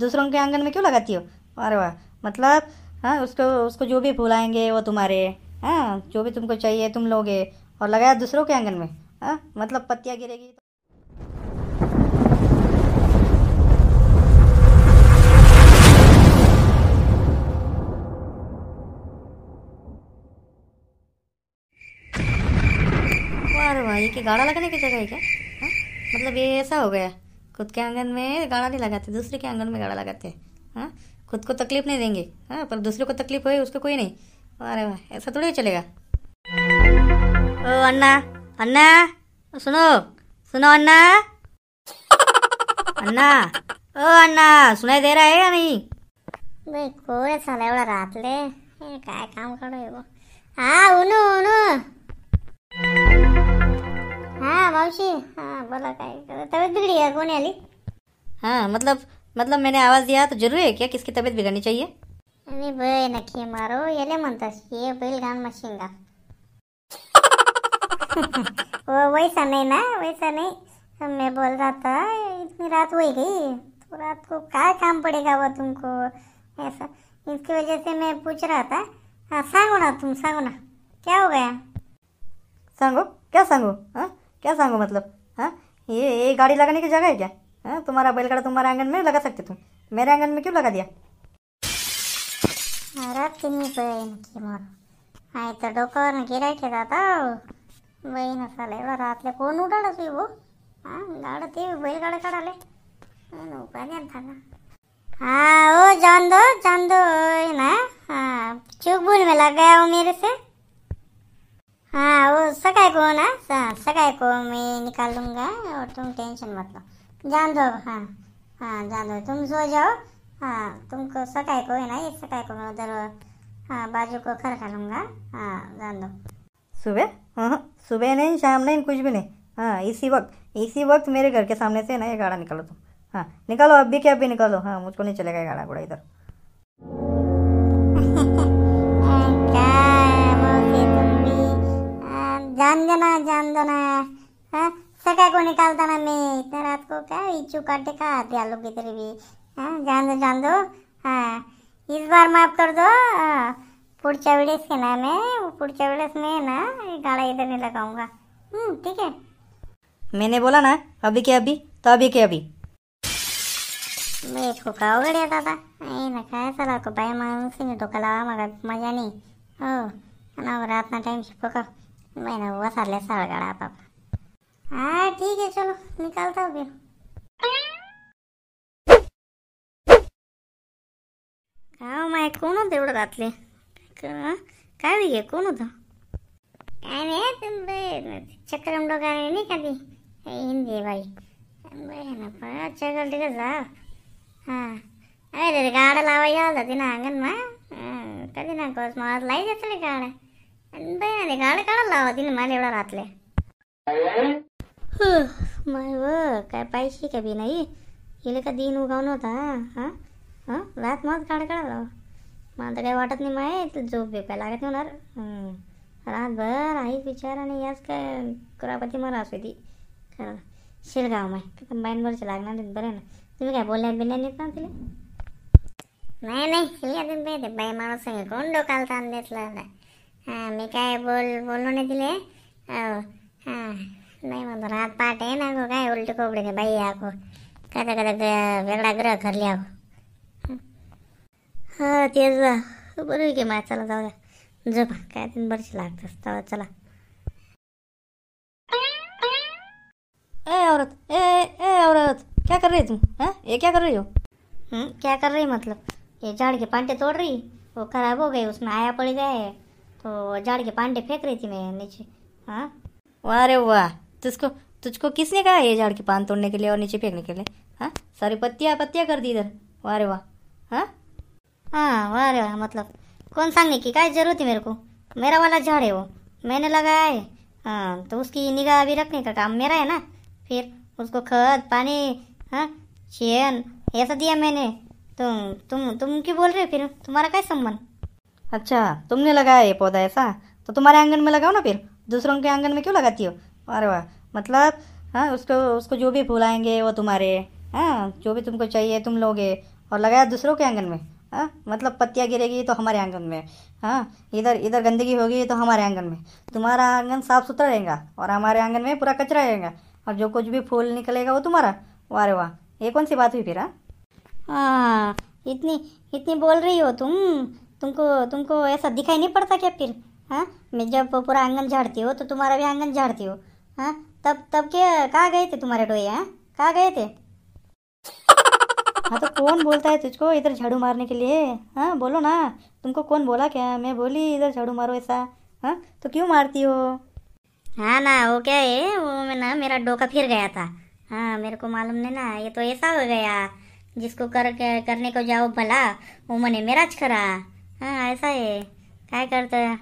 दूसरों के आंगन में क्यों लगाती हो अरे वाह मतलब हाँ उसको उसको जो भी फुलाएंगे वो तुम्हारे हाँ जो भी तुमको चाहिए तुम लोगे और लगाया दूसरों के आंगन में हाँ मतलब पत्तियाँ गिरेगी तो अरे भाई कि गाड़ा लगाने की जगह है क्या हा? मतलब ये ऐसा हो गया खुद के आंगन में गाड़ा नहीं लगाते दूसरे के आंगन में गाड़ा लगाते हैं हाँ खुद को तकलीफ नहीं देंगे हाँ पर दूसरे को तकलीफ होए उसको कोई नहीं अरे वाह ऐसा थोड़ी चलेगा ओ अन्ना अन्ना सुनो सुनो अन्ना अन्ना ओ अन्ना सुनाई दे रहा है या नहीं भाई कोण झाला एवढा रातले काय काम काढू हाँ उनु उनु हां मावशी हाँ बोला काय तबीयत बिगड़ी है कोने आली हाँ मतलब मतलब मैंने आवाज़ दिया तो जरूरी है क्या किसकी तबियत बिगड़नी चाहिए अरे भाई नक्की मारो येले म्हणतात ये बैलगान मशीन का वो वैसा नहीं ना वैसा नहीं मैं बोल रहा था इतनी रात हो गई तो रात को क्या काम पड़ेगा वो तुमको ऐसा इसकी वजह से मैं पूछ रहा था हाँ सांगो ना तुम सांगो ना क्या हो गया सांगो क्या सांगो हाँ क्या सांगो मतलब हाँ ये ये गाड़ी लगाने की जगह है क्या हाँ तुम्हारा बैलगाड़ा तुम्हारे आंगन में लगा सकते तुम मेरे आंगन में क्यों लगा दिया तो हाँ वो हाँ, हाँ, जान दो जान दो ना हाँ चूक भूल में लग गया वो मेरे से हाँ वो सगाई को ना सा, सगाई को मैं निकाल लूँगा और तुम टेंशन मत लो जान दो हाँ हाँ जान दो तुम सो जाओ हाँ तुमको सगाई को है ना ये सगाई को मैं उधर हाँ बाजू को खर खा लूँगा हाँ जान दो सुबह हाँ, हाँ सुबह नहीं शाम नहीं कुछ भी नहीं हाँ इसी वक्त इसी वक्त मेरे घर के सामने से ना ये गाड़ा निकालो तुम हाँ निकालो अब भी क्या अब निकालो हाँ मुझको नहीं चलेगा ये गाड़ा घोड़ा इधर जान जानदना हां देना सका को निकालता ना मैं इतना रात को क्या इचू काटे का आते लोग की तरह भी हां जान दो जान दो हां इस बार माफ कर दो पुड़चा विलेस के नाम है पुड़चा विलेस में ना गाला इधर नहीं लगाऊंगा हम्म ठीक है मैंने बोला ना अभी के अभी तो अभी के अभी मैं इसको खाओ गड़िया दादा नहीं ना खाया साला को भाई मानूंगी नहीं तो कलावा मगर मजा नहीं ओ ना रात ना टाइम शिफ्ट कर मैं ना वो साले पापा हाँ ठीक है चलो निकालता हूँ फिर का माय कोण होतं एवढं घातले काय रे कोण होतं काय नाही चक्रम डोकाने नाही का ती हिंदी बाई ना चकल तिकडे जा हां अरे गाडा लावायला होता तिनं अंगण मा कधी ना कोस मला लाई जातं रे गाडा नाही गाड काढायला लावा तिने मला एवढा रातले माय व काय पाहिजे का बी नाही हिला का दिन उगाव नव्हता हा हा रात मग काढ काढा लावा मला तर काय वाटत नाही माय तर झोप बेपाय लागत नाही होणार रातभर आहे विचार आणि याच काय कुरापती मला असू ती खरं शिरगाव माय कंबाईनवरचे लागणार बरं ना तुम्ही काय बोलल्या बिलण्यात येत ना तिला नाही नाही बाई माणूस कोण डोकाला ताण देतला नाही हा मी काय बोल बोलू नाही दिले हो हां नाही म्हणतो रात पाठ आहे ना काय उलटी कोबडी नाही बाई आखो कदा कदा वेगळा ग्रह खरली आखो हा तेच बरोबर की मा चला जाऊ द्या झोपा काय तीन बरशी लागत असता चला ए औरत ए ए औरत क्या कर रही हो तू हाँ ये क्या कर रही हो क्या कर रही मतलब ये झाड़ के पांटे तोड़ रही वो खराब हो गई उसमें आया पड़ गया है तो झाड़ के पांडे फेंक रही थी मैं नीचे हाँ वाह अरे वाह तुझको तुझको किसने कहा ये झाड़ के पान तोड़ने के लिए और नीचे फेंकने के लिए हाँ सारी पत्तियाँ पत्तियाँ कर दी इधर वाह अरे वाह हाँ हाँ वाह अरे वाह मतलब कौन सांगने की क्या जरूरत है मेरे को मेरा वाला झाड़ है वो मैंने लगाया है हाँ तो उसकी निगाह अभी रखने का काम मेरा है ना फिर उसको खत पानी हाँ चैन ऐसा दिया मैंने तुम तुम तुम क्यों बोल रहे हो फिर तुम्हारा क्या संबंध अच्छा तुमने लगाया ये पौधा ऐसा तो तुम्हारे आंगन में लगाओ ना फिर दूसरों के आंगन में क्यों लगाती हो अरे वाह मतलब हाँ उसको उसको जो भी फूल आएंगे वो तुम्हारे हाँ जो भी तुमको चाहिए तुम लोगे और लगाया दूसरों के आंगन में हाँ मतलब पत्तियाँ गिरेगी तो हमारे आंगन में हाँ इधर इधर गंदगी होगी तो हमारे आंगन में तुम्हारा आंगन साफ सुथरा रहेगा और हमारे आंगन में पूरा कचरा रहेगा और जो कुछ भी फूल निकलेगा वो तुम्हारा वाह रे वाह ये कौन सी बात हुई फिर हाँ, हाँ इतनी इतनी बोल रही हो तुम तुमको तुमको ऐसा दिखाई नहीं पड़ता क्या फिर हाँ मैं जब पूरा आंगन झाड़ती हो तो तुम्हारा भी आंगन झाड़ती हो हाँ तब तब क्या कहाँ गए थे तुम्हारे डोए हैं हाँ? कहाँ गए थे हाँ तो कौन बोलता है तुझको इधर झाड़ू मारने के लिए हाँ बोलो ना तुमको कौन बोला क्या मैं बोली इधर झाड़ू मारो ऐसा हाँ तो क्यों मारती हो हाँ ना वो क्या है वो मैं ना मेरा डोका फिर गया था हाँ मेरे को मालूम नहीं ना ये तो ऐसा हो गया जिसको कर करने को जाओ भला वो मैंने मेरा खरा हाँ ऐसा है क्या करता है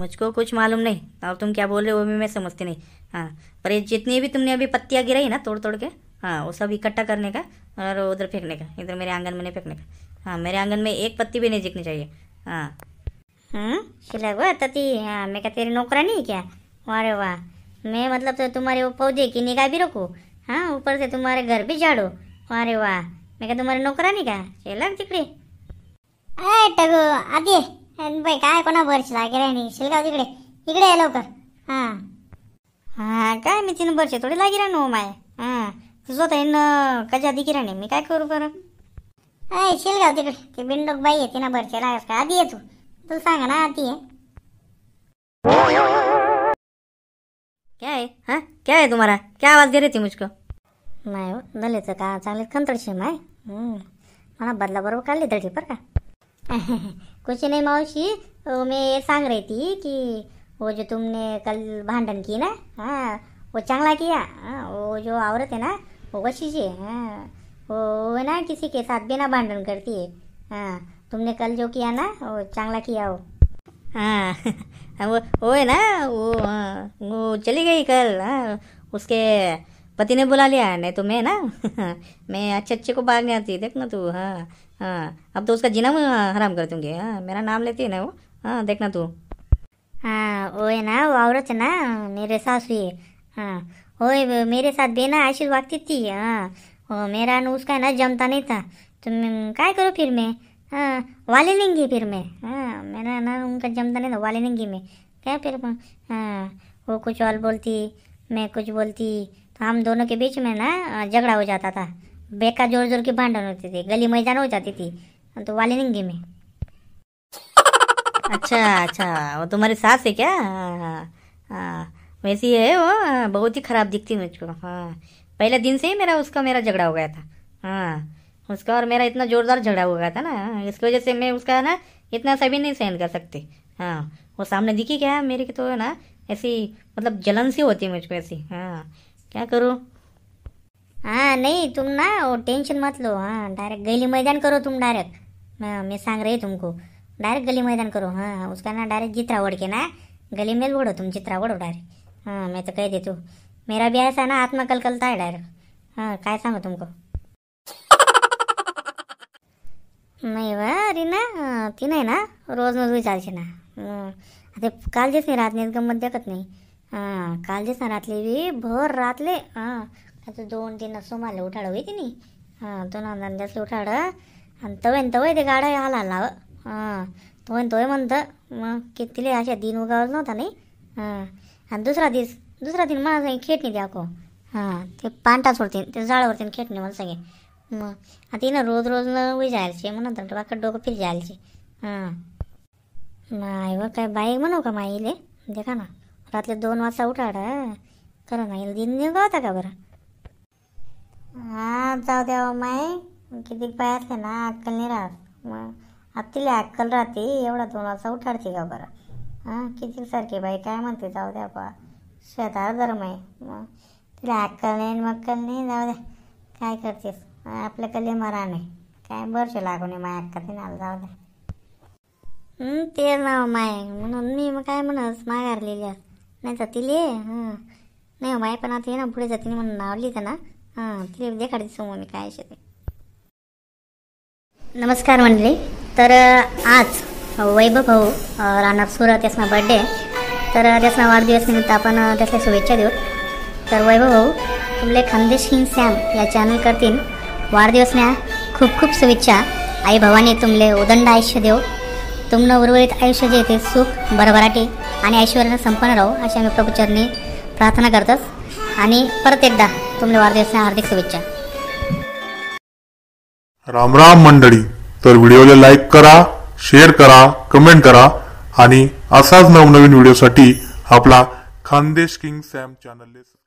मुझको कुछ मालूम नहीं और तुम क्या बोल रहे हो वो भी मैं समझती नहीं हाँ पर ये जितनी भी तुमने अभी पत्तियाँ गिराई ना तोड़ तोड़ के हाँ वो सब इकट्ठा करने का और उधर फेंकने का इधर मेरे आंगन में नहीं फेंकने का हाँ मेरे आंगन में एक पत्ती भी नहीं जिकनी चाहिए हाँ हम्म, शिला हुआ तती हाँ मैं क्या तेरी नौकरा नहीं क्या अरे वाह मैं मतलब तो तुम्हारे वो पौधे की निगाह भी रखूँ हाँ ऊपर से तुम्हारे घर भी झाड़ू अरे वाह मैं क्या तुम्हारे नौकरा नहीं का शिला तिकड़े हाय टग आधी बाई काय कोणा बर्च लागेल आणि शिलगाव तिकडे इकडे आहे लवकर हां हां काय मी तिनं बर्च थोडी लागी राहणं हो माय हां तुझं तर येणं कधी आधी किराणे मी काय करू बरं अरे शिलगाव तिकडे ती बिंडोक बाई आहे तिनं बर्च लागत का आधी ये तू तुला सांगा ना आधी आहे काय आहे हां काय आहे तुम्हाला काय आवाज दे ती मुझको नाही हो दलेचं का चांगले कंतडशी माय मला बरोबर काढली दडी बरं का कुछ नहीं मौसी वो मैं ये सांग रही थी कि वो जो तुमने कल भांडन की ना हाँ वो चंगला किया हाँ वो जो औरत है ना वो वशी जी हाँ वो ना किसी के साथ बिना भांडन करती है हाँ तुमने कल जो किया ना वो चंगला किया वो हाँ वो वो है ना वो हाँ, वो चली गई कल हाँ उसके पति ने बुला लिया है नहीं तो मैं ना मैं अच्छे अच्छे को भागने आती देख ना तू हाँ हाँ अब तो उसका जीना हराम कर दूंगी हाँ मेरा नाम लेती है ना वो हाँ देखना तू हाँ वो है ना वो औरत है ना मेरे सास हुई हाँ वो मेरे साथ बेना आशीष भागती थी हाँ वो मेरा ना उसका ना जमता नहीं था तो क्या करूँ फिर मैं हाँ वाले लेंगी फिर मैं हाँ मेरा ना उनका जमता नहीं था वाले लेंगी मैं क्या फिर हाँ वो कुछ और बोलती मैं कुछ बोलती हम दोनों के बीच में ना झगड़ा हो जाता था बेका जोर जोर की भांडन होती थी गली मैदान हो जाती थी तो वाली निंगी में अच्छा अच्छा वो तुम्हारे सास है क्या हाँ, हाँ, हाँ, हाँ। वैसी है वो बहुत ही ख़राब दिखती मुझको हाँ पहले दिन से ही मेरा उसका मेरा झगड़ा हो गया था हाँ उसका और मेरा इतना ज़ोरदार झगड़ा हो गया था ना इसकी वजह से मैं उसका ना इतना सा भी नहीं सहन कर सकती हाँ वो सामने दिखी क्या मेरे की तो है ना ऐसी मतलब जलन सी होती है मुझको ऐसी हाँ क्या करू हां नाही तुम ना टेन्शन टेंशन मत लो डायरेक्ट गली मैदान करो तुम डायरेक्ट मैं सांग रही तुमको डायरेक्ट गली मैदान करो हां उसका ना डायरेक्ट जितरा ओढके ना गली मेल ओढो तुम जितरा ओढो डायरेक्ट हां मैं तो कह दे तू मेरा भी ऐसा ना आत्मा कलकलता है डायरेक्ट हां काय सांगू तुमको नाही व अरे ना ती नाही ना रोज रोज विचारशी ना ते कालजेच नाही राहत नाही गमत देखत नाही हां काल दिसा रातले बी भर रातले हां आता दोन तीन सोमाले उठाड होती तिने हां दोन अंदाज उठाड आणि तवेन तवय ते गाडा आला लाव हां तोय तोय म्हणत मग कितीले अशा दिन उगावत नव्हता नाही हां आणि दुसरा दिस दुसरा दिन मला सांगे खेटणी द्या को हां ते पांटा सोडतील ते जाळावरती खेटणी मला सांगे मग तिनं रोज रोज न उई जायचे मग नंतर डोकं फिर जायचे हां नाही व काय बाई म्हणू का माईले देखा ना रात्री दोन वाजता उठाड खरं नाही दिन निघा का बरं हां जाऊ द्या माय किती पाय असले ना अक्कल नाही राहत मग आत्तीला अक्कल राहते एवढा दोन वाजता उठाडते का बरं हां किती सारखी बाई काय म्हणते जाऊ द्या बा स्वतः गरम आहे मग तिला अक्कल नाही मक्कल नाही जाऊ द्या काय करतेस आपल्या कले मरा नाही काय बर्ष लागू नये माय नाही आलं जाऊ द्या ते नाव माय म्हणून मी मग काय म्हणस माघारलेली असते नाही जातील हां नाही माय पण आता ना पुढे जातील म्हणून नावली ना हां तिथे उद्या काढते समोर मी काय ते नमस्कार मंडळी तर आज वैभव भाऊ राहणार सुरा त्यासना बर्थडे तर त्यासना वाढदिवस निमित्त आपण त्यासल्या शुभेच्छा देऊ तर वैभव भाऊ तुमले खानदेश हिंद सॅम या चॅनल करतील न्या खूप खूप शुभेच्छा आई भवानी तुमले उदंड आयुष्य देऊ तुमनं उर्वरित आयुष्य जे ते सुख भरभराटी आणि ऐश्वर्यानं संपन्न राहू अशा आम्ही प्रभूचरणी प्रार्थना करतच आणि परत एकदा तुमले वाढदिवसना हार्दिक शुभेच्छा राम राम मंडळी तर व्हिडिओला लाईक करा शेअर करा कमेंट करा आणि असाच नवनवीन व्हिडिओसाठी आपला खानदेश किंग सॅम चॅनल